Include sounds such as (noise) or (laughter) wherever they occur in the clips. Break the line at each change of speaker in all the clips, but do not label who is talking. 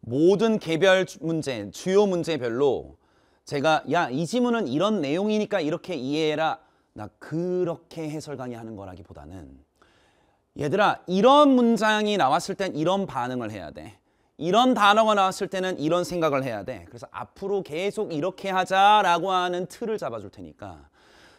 모든 개별 문제, 주요 문제별로 제가 야이 지문은 이런 내용이니까 이렇게 이해해라 나 그렇게 해설 강의하는 거라기보다는 얘들아 이런 문장이 나왔을 땐 이런 반응을 해야 돼 이런 단어가 나왔을 때는 이런 생각을 해야 돼 그래서 앞으로 계속 이렇게 하자라고 하는 틀을 잡아줄 테니까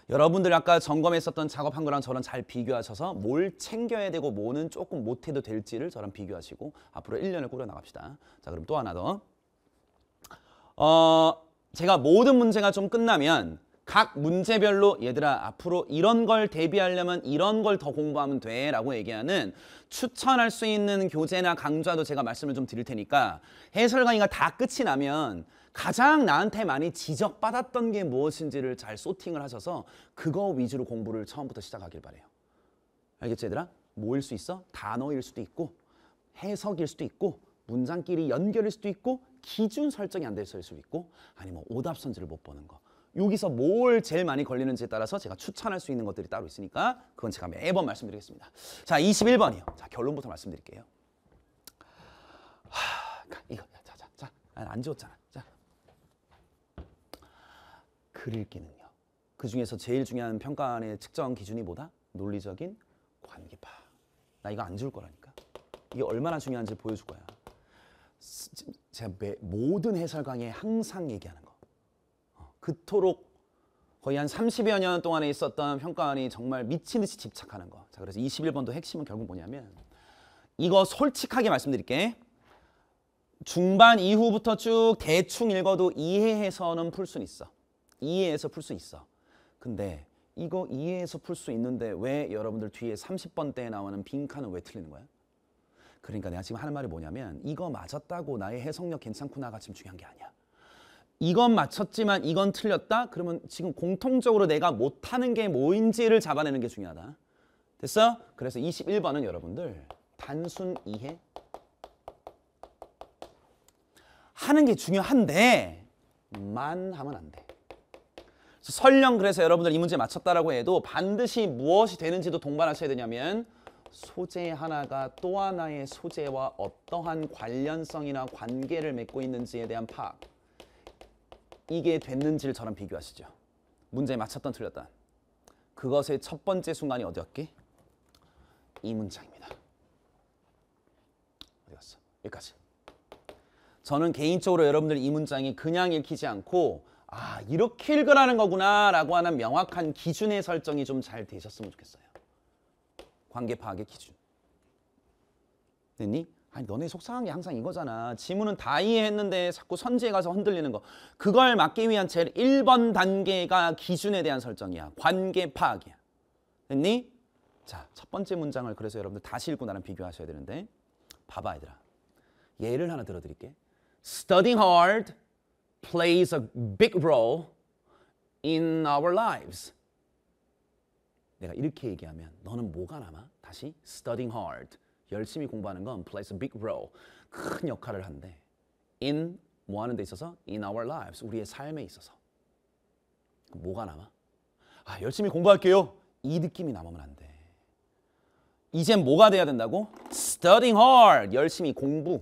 여러분들 아까 점검했었던 작업한 거랑 저랑 잘 비교하셔서 뭘 챙겨야 되고 뭐는 조금 못해도 될지를 저랑 비교하시고 앞으로 1년을 꾸려나갑시다. 자 그럼 또 하나 더. 어, 제가 모든 문제가 좀 끝나면 각 문제별로 얘들아 앞으로 이런 걸 대비하려면 이런 걸 더 공부하면 돼 라고 얘기하는 추천할 수 있는 교재나 강좌도 제가 말씀을 좀 드릴 테니까 해설 강의가 다 끝이 나면 가장 나한테 많이 지적받았던 게 무엇인지를 잘 소팅을 하셔서 그거 위주로 공부를 처음부터 시작하길 바래요. 알겠지 얘들아? 뭐일 수 있어? 단어일 수도 있고 해석일 수도 있고 문장끼리 연결일 수도 있고 기준 설정이 안 될 수도 있고 아니면 오답 선지를 못 보는 거 여기서 뭘 제일 많이 걸리는지에 따라서 제가 추천할 수 있는 것들이 따로 있으니까 그건 제가 매번 말씀드리겠습니다. 자, 21번이요. 자, 결론부터 말씀드릴게요. 하, 그러니까 이거 자, 자, 자. 아, 안 지웠잖아. 글 읽기는요. 그 중에서 제일 중요한 평가안의 측정 기준이 뭐다? 논리적인 관계파. 나 이거 안 지울 거라니까. 이게 얼마나 중요한지 보여줄 거야. 제가 매, 모든 해설 강의에 항상 얘기하는 거. 어, 그토록 거의 한 30여 년 동안에 있었던 평가안이 정말 미친 듯이 집착하는 거. 자, 그래서 21번도 핵심은 결국 뭐냐면 이거 솔직하게 말씀드릴게. 중반 이후부터 쭉 대충 읽어도 이해해서는 풀수 있어. 이해해서 풀 수 있어. 근데 이거 이해해서 풀 수 있는데 왜 여러분들 뒤에 3 0번때에 나오는 빈칸은 왜 틀리는 거야? 그러니까 내가 지금 하는 말이 뭐냐면 이거 맞았다고 나의 해석력 괜찮구나가 지금 중요한 게 아니야. 이건 맞췄지만 이건 틀렸다? 그러면 지금 공통적으로 내가 못하는 게 뭐인지를 잡아내는 게 중요하다. 됐어? 그래서 21번은 여러분들 단순 이해 하는 게 중요한데 만 하면 안 돼. 설령 그래서 여러분들 이 문제 맞췄다라고 해도 반드시 무엇이 되는지도 동반하셔야 되냐면 소재 하나가 또 하나의 소재와 어떠한 관련성이나 관계를 맺고 있는지에 대한 파악 이게 됐는지를 저랑 비교하시죠 문제 맞췄던 틀렸던 그것의 첫 번째 순간이 어디였기? 이 문장입니다 어디갔어? 여기까지 저는 개인적으로 여러분들 이 문장이 그냥 읽히지 않고 아 이렇게 읽으라는 거구나 라고 하는 명확한 기준의 설정이 좀 잘 되셨으면 좋겠어요. 관계 파악의 기준. 됐니? 아니 너네 속상한 게 항상 이거잖아. 지문은 다 이해했는데 자꾸 선지에 가서 흔들리는 거. 그걸 막기 위한 제일 1번 단계가 기준에 대한 설정이야. 관계 파악이야. 됐니? 자, 첫 번째 문장을 그래서 여러분들 다시 읽고 나랑 비교하셔야 되는데 봐봐 얘들아. 예를 하나 들어드릴게. s t u d y hard plays a big role in our lives. 내가 이렇게 얘기하면 너는 뭐가 남아? 다시 studying hard. 열심히 공부하는 건 plays a big role. 큰 역할을 한대. in 뭐 하는 데 있어서 in our lives. 우리의 삶에 있어서. 뭐가 남아? 아, 열심히 공부할게요. 이 느낌이 남으면 안 돼. 이제 뭐가 돼야 된다고? studying hard. 열심히 공부.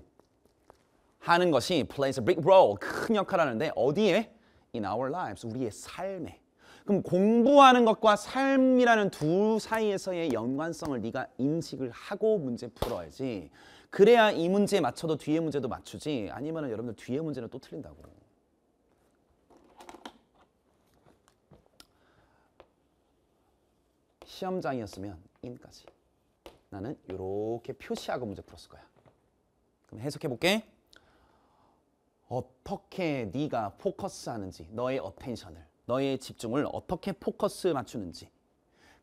하는 것이 plays a big role, 큰 역할을 하는데 어디에? In our lives, 우리의 삶에. 그럼 공부하는 것과 삶이라는 두 사이에서의 연관성을 네가 인식을 하고 문제 풀어야지. 그래야 이 문제에 맞춰도 뒤에 문제도 맞추지. 아니면 여러분들 뒤에 문제는 또 틀린다고. 시험장이었으면 인까지. 나는 이렇게 표시하고 문제 풀었을 거야. 그럼 해석해볼게. 어떻게 네가 포커스하는지 너의 어텐션을 너의 집중을 어떻게 포커스 맞추는지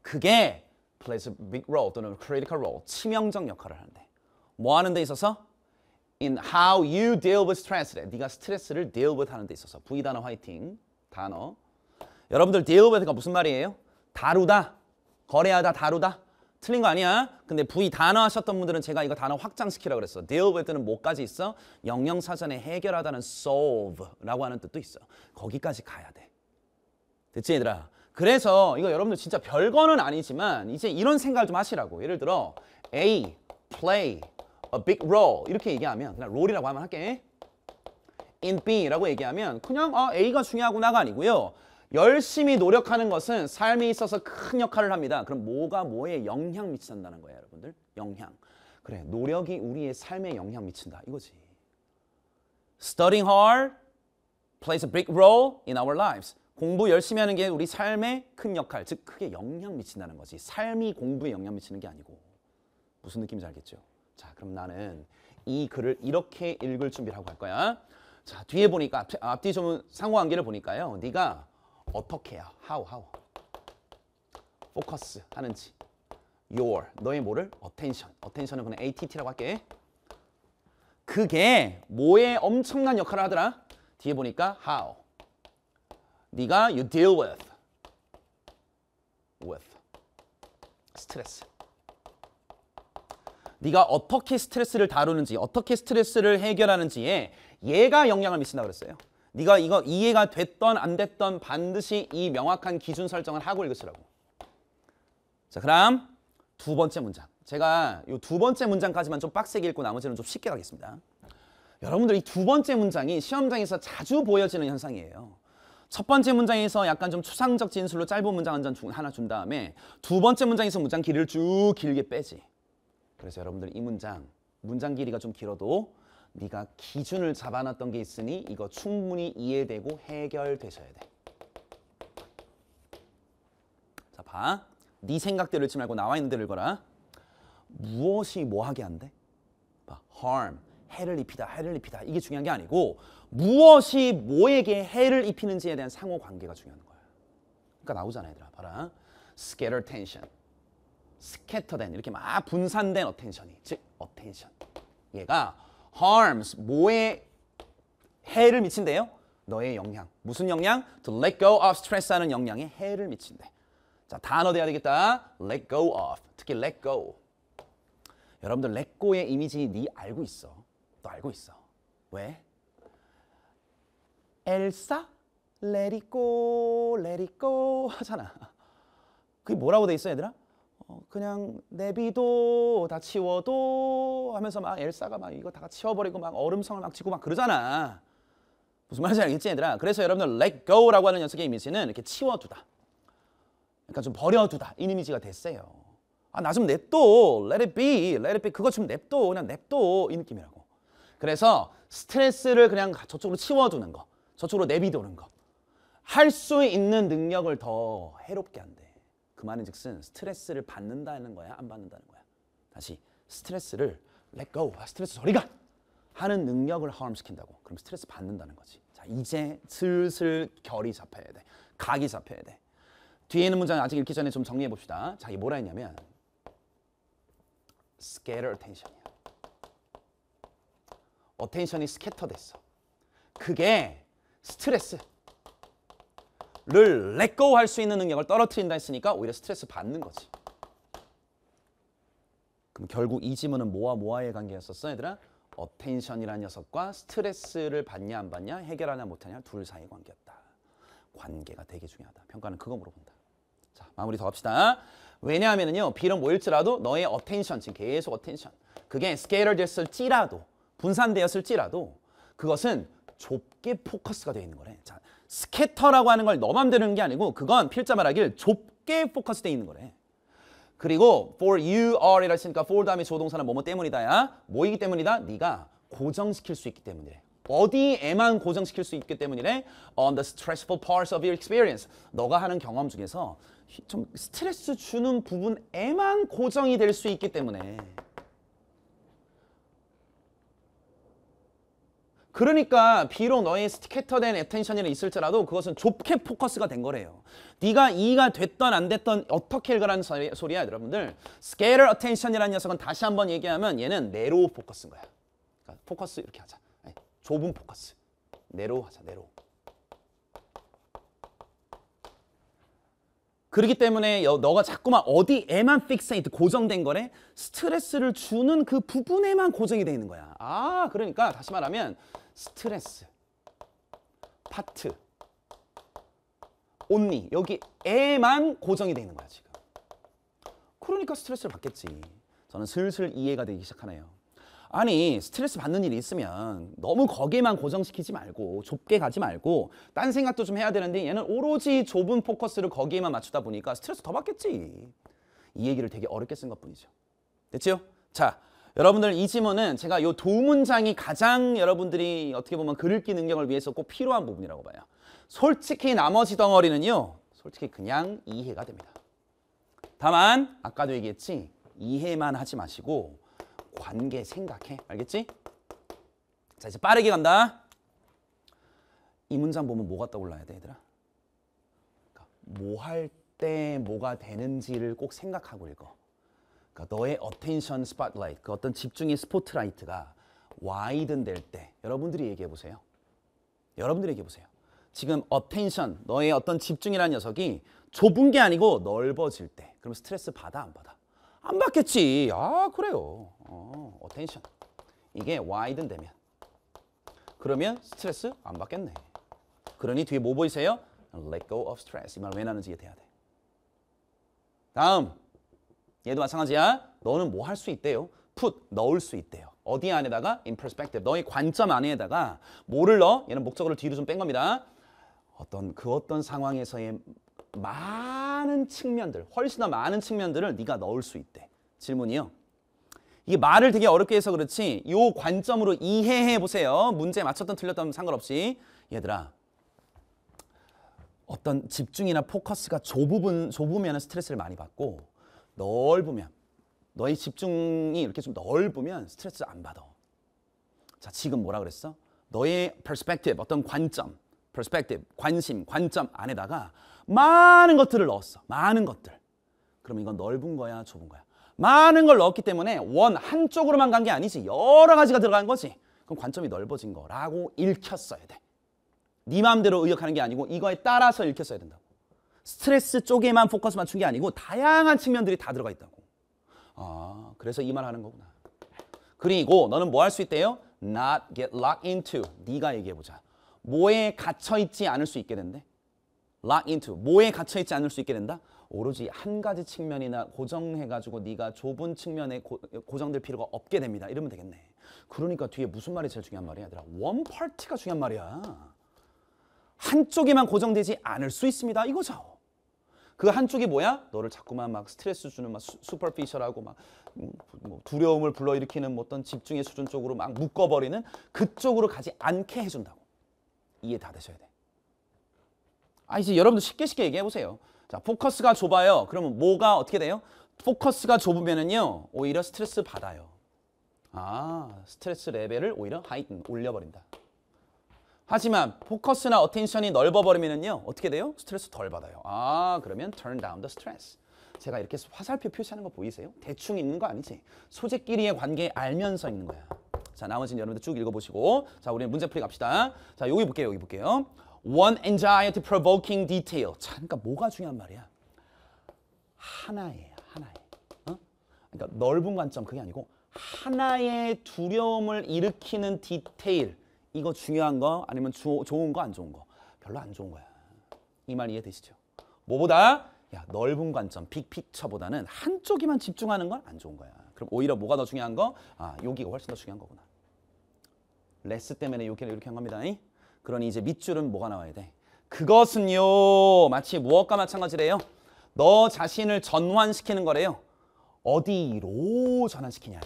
그게 plays a big role 또는 critical role 치명적 역할을 하는데 뭐 하는 데 있어서 in how you deal with stress 네가 스트레스를 deal with 하는 데 있어서 V 단어 화이팅 단어 여러분들 deal with가 무슨 말이에요? 다루다 거래하다 다루다 틀린 거 아니야? 근데 V 단어 하셨던 분들은 제가 이거 단어 확장시키라 그랬어. deal with는 뭐까지 있어? 영영사전에 해결하다는 solve라고 하는 뜻도 있어. 거기까지 가야 돼. 됐지 얘들아? 그래서 이거 여러분들 진짜 별거는 아니지만 이제 이런 생각을 좀 하시라고. 예를 들어 A, play, a big role 이렇게 얘기하면 그냥 롤이라고 하면 할게. in B라고 얘기하면 그냥 아, A가 중요하구나가 아니고요. 열심히 노력하는 것은 삶에 있어서 큰 역할을 합니다. 그럼 뭐가 뭐에 영향 미친다는 거예요, 여러분들? 영향. 그래, 노력이 우리의 삶에 영향 미친다. 이거지. Studying hard plays a big role in our lives. 공부 열심히 하는 게 우리 삶에 큰 역할, 즉 크게 영향 미친다는 거지. 삶이 공부에 영향 미치는 게 아니고. 무슨 느낌인지 알겠죠? 자, 그럼 나는 이 글을 이렇게 읽을 준비를 고갈 거야. 자, 뒤에 보니까 앞뒤 좀 상호관계를 보니까요. 네가 어떻게요? How, how. 포커스 하는지. Your, 너의 뭐를? Attention. Attention은 그냥 ATT라고 할게. 그게 뭐에 엄청난 역할을 하더라? 뒤에 보니까 how. 네가 you deal with. with. 스트레스. 네가 어떻게 스트레스를 다루는지, 어떻게 스트레스를 해결하는지에 얘가 영향을 미친다 그랬어요. 네가 이거 이해가 됐던 안 됐던 반드시 이 명확한 기준 설정을 하고 읽으시라고. 자, 그럼 두 번째 문장. 제가 이 두 번째 문장까지만 좀 빡세게 읽고 나머지는 좀 쉽게 가겠습니다. 여러분들 이 두 번째 문장이 시험장에서 자주 보여지는 현상이에요. 첫 번째 문장에서 약간 좀 추상적 진술로 짧은 문장 한장 하나 준 다음에 두 번째 문장에서 문장 길이를 쭉 길게 빼지. 그래서 여러분들 이 문장, 문장 길이가 좀 길어도 네가 기준을 잡아놨던 게 있으니 이거 충분히 이해되고 해결되셔야 돼. 자, 봐. 네 생각대로 읽지 말고 나와 있는 대로 읽어라. 무엇이 뭐하게 한대? 봐, harm. 해를 입히다, 해를 입히다. 이게 중요한 게 아니고 무엇이 뭐에게 해를 입히는지에 대한 상호 관계가 중요한 거야. 그러니까 나오잖아, 얘들아. 봐라. scatter tension. s c a 된 이렇게 막 분산된 어텐션이. 즉, 어텐션. 얘가 harms 뭐에 해를 미친대요? 너의 영향. 무슨 영향? To let go of stress 하는 영향에 해를 미친대. 자, 단어 돼야 되겠다. let go of. 특히 let go. 여러분들 let go의 이미지 네 알고 있어. 너 알고 있어. 왜? 엘사 let it go, let it go 하잖아. 그게 뭐라고 돼 있어, 얘들아? 어, 그냥 내비도 다 치워도 하면서 막 엘사가 막 이거 다 치워버리고 막 얼음성을 막 치고 막 그러잖아. 무슨 말인지 알겠지 얘들아? 그래서 여러분들 let go라고 하는 연습의 이미지는 이렇게 치워두다. 그러니까 좀 버려두다. 이 이미지가 됐어요. 아, 나좀 냅둬. let it be. let it be. 그거 좀 냅둬. 그냥 냅둬. 이 느낌이라고. 그래서 스트레스를 그냥 저쪽으로 치워두는 거. 저쪽으로 내비두는 거. 할 수 있는 능력을 더 해롭게 한대. 그 말인즉슨 스트레스를 받는다는 거야 안 받는다는 거야. 다시 스트레스를 let go 스트레스 저리 가 하는 능력을 하람시킨다고 그럼 스트레스 받는다는 거지. 자 이제 슬슬 결이 잡혀야 돼. 각이 잡혀야 돼. 뒤에 있는 문장 아직 읽기 전에 좀 정리해 봅시다. 자 이게 뭐라 했냐면 scatter attention이야. 어텐션이 스캐터 됐어. 그게 스트레스 를 렛고 할 수 있는 능력을 떨어뜨린다 했으니까 오히려 스트레스 받는 거지. 그럼 결국 이 지문은 뭐와 뭐와의 관계였었어 얘들아? 어텐션이라는 녀석과 스트레스를 받냐 안 받냐 해결하냐 못하냐 둘 사이의 관계였다. 관계가 되게 중요하다. 평가는 그거 물어본다. 자 마무리 더 합시다. 왜냐하면요 비록 뭐일지라도 너의 어텐션 지금 계속 어텐션 그게 스케일러 됐을지라도 분산되었을지라도 그것은 좁게 포커스가 되어 있는 거래. 자, 스케터라고 하는 걸너 맘대로 하는 게 아니고 그건 필자 말하길 좁게 포커스돼 있는 거래. 그리고 for you are 이라 으니까 for 다음에 조동사는 뭐뭐 때문이다야. 뭐이기 때문이다? 네가 고정시킬 수 있기 때문이래. 어디에만 고정시킬 수 있기 때문이래. On the stressful parts of your experience. 너가 하는 경험 중에서 좀 스트레스 주는 부분에만 고정이 될 수 있기 때문에. 그러니까 비록 너의 스티케터된 에텐션이 나 있을지라도 그것은 좁게 포커스가 된 거래요. 네가 이가 됐던 안 됐던 어떻게 읽으라는 소리야 여러분들. 스케일 어텐션이라는 녀석은 다시 한번 얘기하면 얘는 내로우 포커스인 거야. 그러니까 포커스 이렇게 하자. 아니, 좁은 포커스. 내로우 하자. 내로우. 그렇기 때문에 너가 자꾸만 어디에만 픽세이트 고정된 거래 스트레스를 주는 그 부분에만 고정이 되어 있는 거야. 아 그러니까 다시 말하면 스트레스 파트 온니 여기에만 고정이 되어 있는 거야 지금. 그러니까 스트레스를 받겠지. 저는 슬슬 이해가 되기 시작하네요. 아니 스트레스 받는 일이 있으면 너무 거기에만 고정시키지 말고 좁게 가지 말고 딴 생각도 좀 해야 되는데 얘는 오로지 좁은 포커스를 거기에만 맞추다 보니까 스트레스 더 받겠지 이 얘기를 되게 어렵게 쓴 것뿐이죠 됐지요? 자 여러분들 이 지문은 제가 이 두문장이 가장 여러분들이 어떻게 보면 글읽기 능력을 위해서 꼭 필요한 부분이라고 봐요 솔직히 나머지 덩어리는요 솔직히 그냥 이해가 됩니다 다만 아까도 얘기했지 이해만 하지 마시고 관계 생각해. 알겠지? 자, 이제 빠르게 간다. 이 문장 보면 뭐가 떠올라야 돼, 얘들아? 그러니까 뭐할 때 뭐가 되는지를 꼭 생각하고 읽어. 그러니까 너의 attention spotlight, 그 어떤 집중의 스포트라이트가 와이든 될때 여러분들이 얘기해 보세요. 여러분들이 얘기해 보세요. 지금 attention, 너의 어떤 집중이라는 녀석이 좁은 게 아니고 넓어질 때 그럼 스트레스 받아 안 받아? 안 받겠지. 아, 그래요. 어, 텐션 이게 Y든 되면. 그러면 스트레스 안 받겠네. 그러니 뒤에 뭐 보이세요? Let go of stress. 이 말왜 나는지 이해돼야 돼. 다음. 얘도 마찬가지야. 너는 뭐 할 수 있대요? put, 넣을 수 있대요. 어디 안에다가? in perspective. 너의 관점 안에다가 뭐를 넣어? 얘는 목적어를 뒤로 좀 뺀 겁니다. 어떤 그 어떤 상황에서의 많은 측면들, 훨씬 더 많은 측면들을 네가 넣을 수 있대. 질문이요. 이게 말을 되게 어렵게 해서 그렇지 요 관점으로 이해해 보세요. 문제 맞췄던 틀렸던 상관없이. 얘들아, 어떤 집중이나 포커스가 좁으면, 좁으면 스트레스를 많이 받고 넓으면 너의 집중이 이렇게 좀 넓으면 스트레스 안 받아. 자, 지금 뭐라 그랬어? 너의 perspective, 어떤 관점, perspective, 관심, 관점 안에다가 많은 것들을 넣었어. 많은 것들. 그럼 이건 넓은 거야, 좁은 거야? 많은 걸 넣었기 때문에 원 한쪽으로만 간 게 아니지. 여러 가지가 들어간 거지. 그럼 관점이 넓어진 거라고 읽혔어야 돼. 네 마음대로 의역하는 게 아니고 이거에 따라서 읽혔어야 된다고. 스트레스 쪽에만 포커스 맞춘 게 아니고 다양한 측면들이 다 들어가 있다고. 아, 그래서 이 말 하는 거구나. 그리고 너는 뭐 할 수 있대요? Not get locked into. 네가 얘기해보자. 뭐에 갇혀있지 않을 수 있게 된대? lock into 뭐에 갇혀 있지 않을 수 있게 된다. 오로지 한 가지 측면이나 고정해가지고 네가 좁은 측면에 고, 정될 필요가 없게 됩니다. 이러면 되겠네. 그러니까 뒤에 무슨 말이 제일 중요한 말이야, 얘들아? 원 파트가 중요한 말이야. 한쪽에만 고정되지 않을 수 있습니다. 이거죠. 그 한쪽이 뭐야? 너를 자꾸만 막 스트레스 주는 막 슈퍼피셜하고 막 음, 뭐 두려움을 불러일으키는 뭐 어떤 집중의 수준 쪽으로 막 묶어버리는 그쪽으로 가지 않게 해준다고. 이해 다 되셔야 돼. 아 이제 여러분들 쉽게 쉽게 얘기해 보세요. 자, 포커스가 좁아요. 그러면 뭐가 어떻게 돼요? 포커스가 좁으면은요. 오히려 스트레스 받아요. 아, 스트레스 레벨을 오히려 하이 올려 버린다. 하지만 포커스나 어텐션이 넓어 버리면은요. 어떻게 돼요? 스트레스 덜 받아요. 아, 그러면 turn down the stress. 제가 이렇게 화살표 표시하는 거 보이세요? 대충 있는 거 아니지. 소재끼리의 관계 알면서 있는 거야. 자, 나머지는 여러분들 쭉 읽어보시고 자, 우리는 문제풀이 갑시다. 자, 여기 볼게요. 여기 볼게요. one anxiety provoking detail. 자, 그러니까 뭐가 중요한 말이야? 하나예요. 하나의. 어? 그러니까 넓은 관점 그게 아니고 하나의 두려움을 일으키는 디테일. 이거 중요한 거 아니면 주, 좋은 거 안 좋은 거. 별로 안 좋은 거야. 이 말 이해되시죠? 뭐보다 야, 넓은 관점, 빅픽처보다는 한쪽에만 집중하는 건 안 좋은 거야. 그럼 오히려 뭐가 더 중요한 거? 아, 여기가 훨씬 더 중요한 거구나. 레스 때문에 여기를 이렇게 한 겁니다. 이? 그러니 이제 밑줄은 뭐가 나와야 돼? 그것은요. 마치 무엇과 마찬가지래요? 너 자신을 전환시키는 거래요. 어디로 전환시키냐.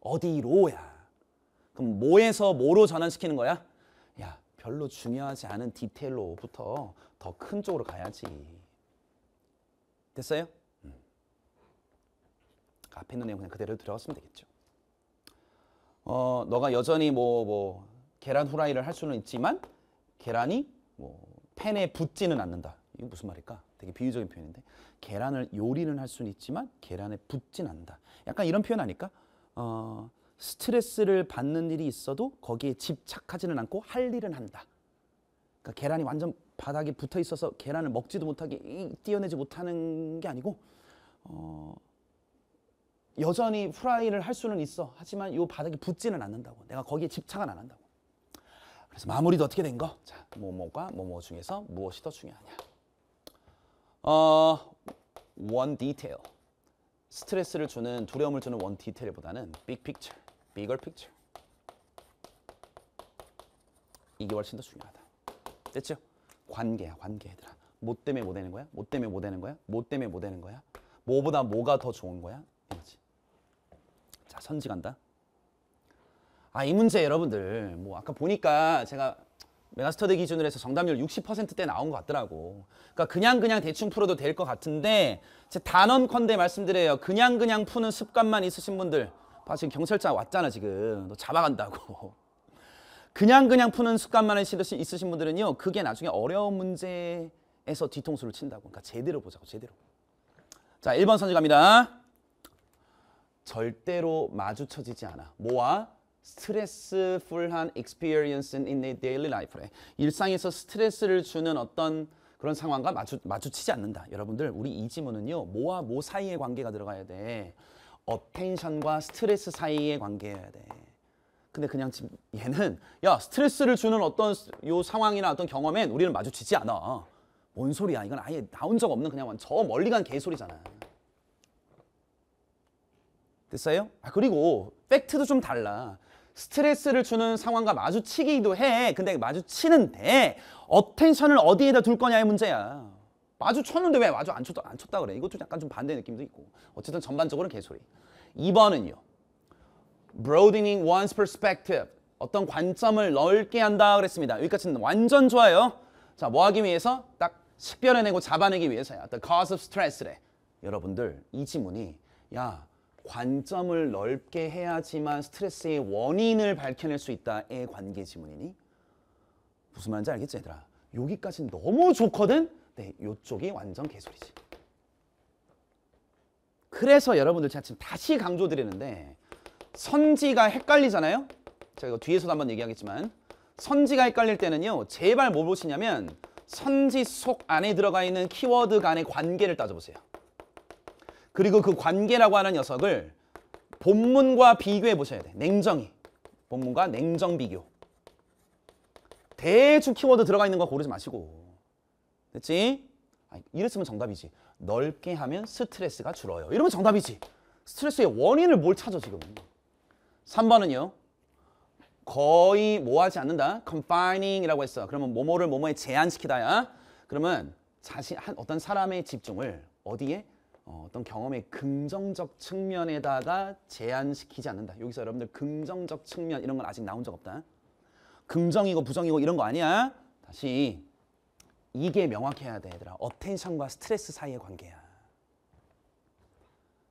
어디로야. 그럼 뭐에서 뭐로 전환시키는 거야? 야, 별로 중요하지 않은 디테일로부터 더 큰 쪽으로 가야지. 됐어요? 음. 앞에 있는 내용 그냥 그대로 들어갔으면 되겠죠. 어, 너가 여전히 뭐, 뭐, 계란 후라이를 할 수는 있지만 계란이 뭐 팬에 붙지는 않는다. 이게 무슨 말일까? 되게 비유적인 표현인데 계란을 요리는 할 수는 있지만 계란에 붙진 않는다. 약간 이런 표현 아닐까? 어, 스트레스를 받는 일이 있어도 거기에 집착하지는 않고 할 일은 한다. 그러니까 계란이 완전 바닥에 붙어 있어서 계란을 먹지도 못하게 뛰어내지 못하는 게 아니고 어, 여전히 프라이를 할 수는 있어. 하지만 이 바닥에 붙지는 않는다고. 내가 거기에 집착은 안 한다고. 그래서 마무리도 어떻게 된 거? 자, 뭐뭐가 뭐뭐 중에서 무엇이 더 중요하냐? 어, one detail. 스트레스를 주는 두려움을 주는 원 디테일보다는 big picture, bigger picture. 이게 훨씬 더 중요하다. 됐죠? 관계야, 관계 얘들아. 뭐 때문에 뭐 되는 거야? 뭐 때문에 뭐 되는 거야? 뭐 때문에 뭐 되는 거야? 뭐보다 뭐가 더 좋은 거야? 이거지. 자, 선지 간다. 아, 이 문제 여러분들, 뭐, 아까 보니까 제가 메가스터디 기준으로 해서 정답률 60%대 나온 것 같더라고. 그러니까 그냥 그냥 대충 풀어도 될 것 같은데 제 단언컨대 말씀드려요. 그냥 그냥 푸는 습관만 있으신 분들 봐 지금 경찰차 왔잖아 지금. 너 잡아간다고. (laughs) 그냥 그냥 푸는 습관만 있으신 분들은요. 그게 나중에 어려운 문제에서 뒤통수를 친다고. 그러니까 제대로 보자고 제대로. 자 1번 선지 갑니다. 절대로 마주쳐지지 않아. 뭐와? 스트레스풀한 experiencing in their daily life래. 일상에서 스트레스를 주는 어떤 그런 상황과 마주, 마주치지 않는다. 여러분들 우리 이 지문은요. 모와 모 뭐 사이의 관계가 들어가야 돼. 어텐션과 스트레스 사이의 관계여야 돼. 근데 그냥 지금 얘는 야 스트레스를 주는 어떤 요 상황이나 어떤 경험엔 우리는 마주치지 않아. 뭔 소리야. 이건 아예 나온 적 없는 그냥 저 멀리 간 개소리잖아. 됐어요? 아 그리고 팩트도 좀 달라. 스트레스를 주는 상황과 마주치기도 해. 근데 마주치는데 어텐션을 어디에다 둘 거냐의 문제야. 마주쳤는데 왜 마주 안 쳤다, 안 쳤다 그래. 이것도 약간 좀 반대 느낌도 있고. 어쨌든 전반적으로는 개소리. 2번은요. broadening one's perspective. 어떤 관점을 넓게 한다 그랬습니다. 여기까지는 완전 좋아요. 자, 뭐 하기 위해서? 딱 식별해내고 잡아내기 위해서야. The cause of stress래. 여러분들, 이 지문이 야, 관점을 넓게 해야지만 스트레스의 원인을 밝혀낼 수 있다의 관계 지문이니 무슨 말인지 알겠지 얘들아 여기까지는 너무 좋거든 네 요쪽이 완전 개소리지 그래서 여러분들 제가 지금 다시 강조드리는데 선지가 헷갈리잖아요 제가 이거 뒤에서도 한번 얘기하겠지만 선지가 헷갈릴 때는요 제발 뭐 보시냐면 선지 속 안에 들어가 있는 키워드 간의 관계를 따져보세요 그리고 그 관계라고 하는 녀석을 본문과 비교해 보셔야 돼. 냉정히. 본문과 냉정 비교. 대충 키워드 들어가 있는 거 고르지 마시고. 됐렇지 아, 이랬으면 정답이지. 넓게 하면 스트레스가 줄어요. 이러면 정답이지. 스트레스의 원인을 뭘 찾아 지금. 3번은요. 거의 뭐하지 않는다. confining이라고 했어. 그러면 뭐뭐를 뭐뭐에 제한시키다야. 그러면 자신 한 어떤 사람의 집중을 어디에 어, 어떤 경험의 긍정적 측면에다가 제한시키지 않는다. 여기서 여러분들 긍정적 측면 이런 건 아직 나온 적 없다. 긍정이고 부정이고 이런 거 아니야. 다시 이게 명확해야 돼 얘들아. 어텐션과 스트레스 사이의 관계야.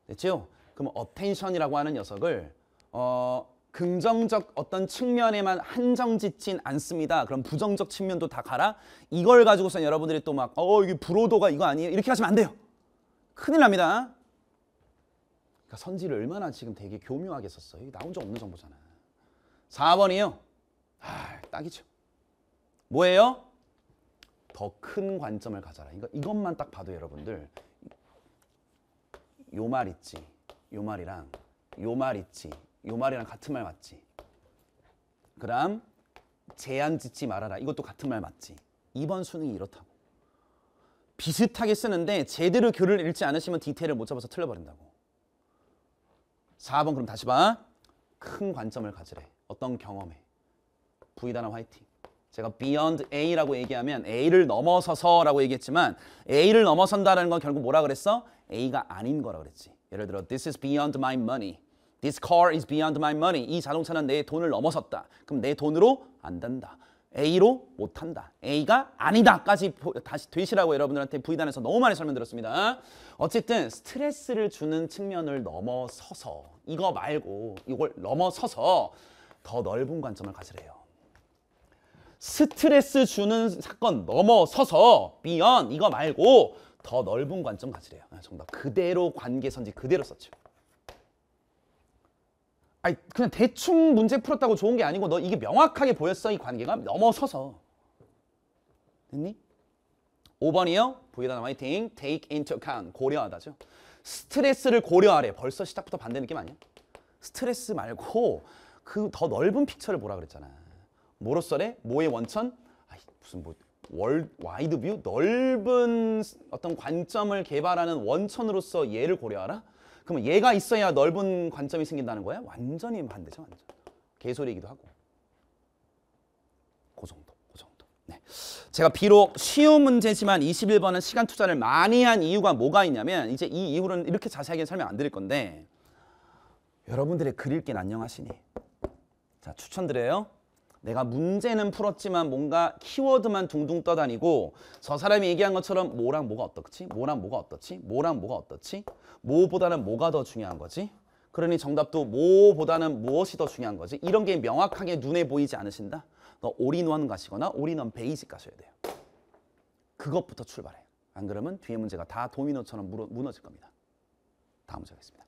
됐죠? 그럼 어텐션이라고 하는 녀석을 어, 긍정적 어떤 측면에만 한정짓진 않습니다. 그럼 부정적 측면도 다 가라. 이걸 가지고선 여러분들이 또 막 어 이게 불호도가 이거 아니에요. 이렇게 하시면 안 돼요. 큰일 납니다. 그러니까 선지를 얼마나 지금 되게 교묘하게 썼어요. 나온 적 없는 정보잖아. 4번이요. 아, 딱이죠. 뭐예요? 더 큰 관점을 가져라. 이거, 그러니까 이것만 딱 봐도 여러분들 요 말 있지. 요 말이랑 요 말 있지. 요 말이랑 같은 말 맞지. 그다음 제한 짓지 말아라. 이것도 같은 말 맞지. 이번 수능이 이렇다고. 비슷하게 쓰는데 제대로 교를 읽지 않으시면 디테일을 못 잡아서 틀려버린다고. 4번 그럼 다시 봐. 큰 관점을 가지래. 어떤 경험에. V단어 화이팅. 제가 beyond A라고 얘기하면 A를 넘어서서라고 얘기했지만 A를 넘어선다라는 건 결국 뭐라 그랬어? A가 아닌 거라 그랬지. 예를 들어 this is beyond my money. This car is beyond my money. 이 자동차는 내 돈을 넘어섰다. 그럼 내 돈으로 안 된다. A로 못한다. A가 아니다까지 다시 되시라고 여러분들한테 V단에서 너무 많이 설명드렸습니다. 어쨌든 스트레스를 주는 측면을 넘어서서 이거 말고 이걸 넘어서서 더 넓은 관점을 가지래요. 스트레스 주는 사건 넘어서서 비언 이거 말고 더 넓은 관점 가지래요. 아, 정답 그대로 관계선지 그대로 썼죠. 아니 그냥 대충 문제 풀었다고 좋은 게 아니고 너 이게 명확하게 보였어 이 관계가 넘어서서 됐니? 5번이요 보이다 나 화이팅 take into account 고려하다죠 스트레스를 고려하래 벌써 시작부터 반대 느낌 아니야? 스트레스 말고 그 더 넓은 픽처를 보라 그랬잖아 모로 써래? 모의 원천 아이, 무슨 뭐 월, 와이드 뷰 넓은 어떤 관점을 개발하는 원천으로서 얘를 고려하라 그러면 얘가 있어야 넓은 관점이 생긴다는 거야? 완전히 반대죠. 완전. 개소리이기도 하고. 그 정도. 그 정도. 네. 제가 비록 쉬운 문제지만 21번은 시간 투자를 많이 한 이유가 뭐가 있냐면 이제 이 이후로는 이렇게 자세하게 설명 안 드릴 건데 여러분들의 글 읽기는 안녕하시니 자 추천드려요. 내가 문제는 풀었지만 뭔가 키워드만 둥둥 떠다니고 저 사람이 얘기한 것처럼 뭐랑 뭐가 어떻지? 뭐랑 뭐가 어떻지? 뭐랑 뭐가 어떻지? 뭐보다는 뭐가 더 중요한 거지? 그러니 정답도 뭐보다는 무엇이 더 중요한 거지? 이런 게 명확하게 눈에 보이지 않으신다? 너 올인원 가시거나 올인원 베이직 가셔야 돼요. 그것부터 출발해. 안 그러면 뒤에 문제가 다 도미노처럼 무너질 겁니다. 다음 문제 하겠습니다.